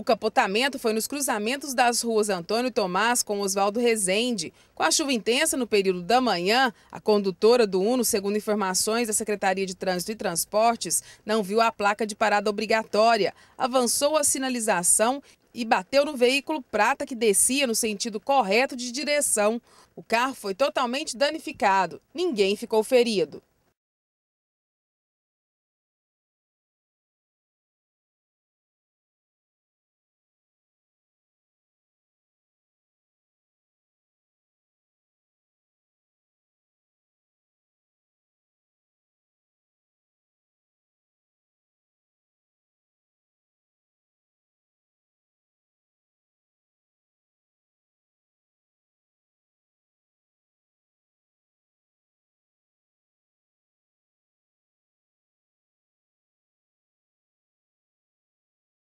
O capotamento foi nos cruzamentos das ruas Antônio Tomás com Oswaldo Rezende. Com a chuva intensa no período da manhã, a condutora do Uno, segundo informações da Secretaria de Trânsito e Transportes, não viu a placa de parada obrigatória, avançou a sinalização e bateu no veículo prata que descia no sentido correto de direção. O carro foi totalmente danificado, ninguém ficou ferido.